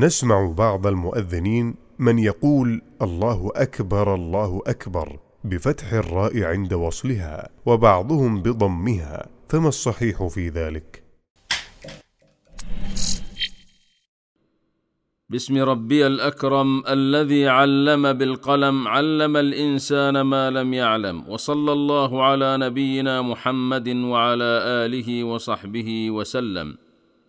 نسمع بعض المؤذنين من يقول الله اكبر الله اكبر بفتح الراء عند وصلها وبعضهم بضمها فما الصحيح في ذلك بسم ربي الاكرم الذي علم بالقلم علم الانسان ما لم يعلم وصلى الله على نبينا محمد وعلى اله وصحبه وسلم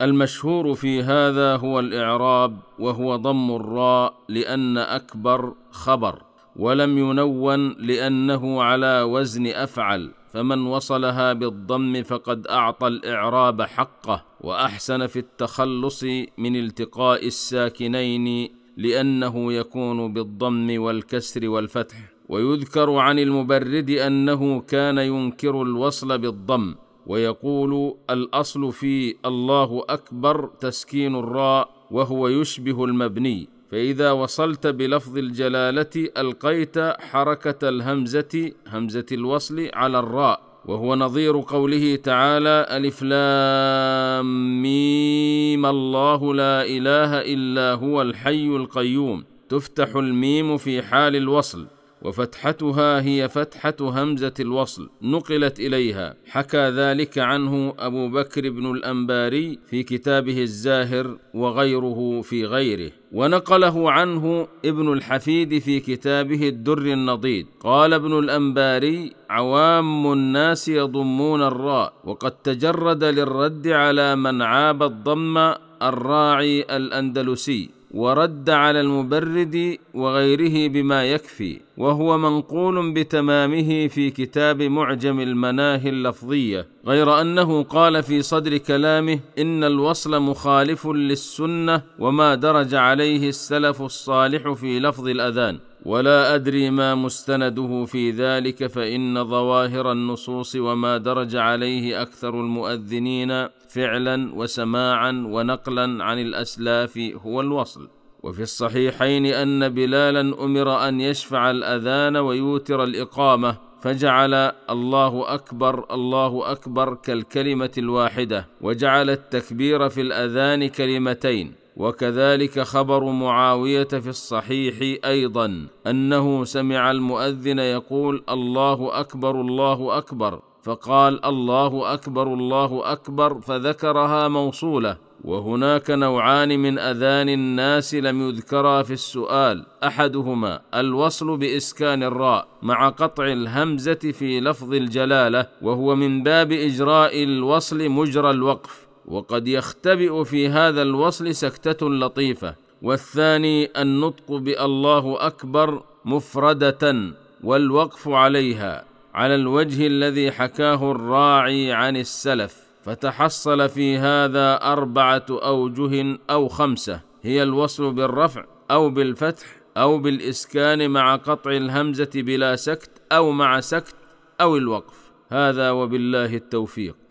المشهور في هذا هو الاعراب وهو ضم الراء لان اكبر خبر ولم ينون لانه على وزن افعل فمن وصلها بالضم فقد اعطى الاعراب حقه واحسن في التخلص من التقاء الساكنين لانه يكون بالضم والكسر والفتح ويذكر عن المبرد انه كان ينكر الوصل بالضم ويقول الاصل في الله اكبر تسكين الراء وهو يشبه المبني فاذا وصلت بلفظ الجلاله القيت حركه الهمزه همزه الوصل على الراء وهو نظير قوله تعالى ألف لام ميم الله لا إله إلا هو الحي القيوم تفتح الميم في حال الوصل وفتحتها هي فتحه همزه الوصل نقلت اليها حكى ذلك عنه ابو بكر بن الانباري في كتابه الزاهر وغيره في غيره ونقله عنه ابن الحفيد في كتابه الدر النضيد قال ابن الانباري عوام الناس يضمون الراء وقد تجرد للرد على من عاب الضم الراعي الاندلسي ورد على المبرد وغيره بما يكفي وهو منقول بتمامه في كتاب معجم المناهي اللفظيه غير انه قال في صدر كلامه ان الوصل مخالف للسنه وما درج عليه السلف الصالح في لفظ الاذان ولا ادري ما مستنده في ذلك فان ظواهر النصوص وما درج عليه اكثر المؤذنين فعلا وسماعا ونقلا عن الاسلاف هو الوصل وفي الصحيحين ان بلالا امر ان يشفع الاذان ويوتر الاقامه فجعل الله اكبر الله اكبر كالكلمه الواحده وجعل التكبير في الاذان كلمتين وكذلك خبر معاويه في الصحيح ايضا انه سمع المؤذن يقول الله اكبر الله اكبر فقال الله اكبر الله اكبر فذكرها موصوله وهناك نوعان من اذان الناس لم يذكرا في السؤال احدهما الوصل باسكان الراء مع قطع الهمزه في لفظ الجلاله وهو من باب اجراء الوصل مجرى الوقف وقد يختبئ في هذا الوصل سكته لطيفه والثاني النطق بالله اكبر مفرده والوقف عليها على الوجه الذي حكاه الراعي عن السلف فتحصل في هذا اربعه اوجه او خمسه هي الوصل بالرفع او بالفتح او بالاسكان مع قطع الهمزه بلا سكت او مع سكت او الوقف هذا وبالله التوفيق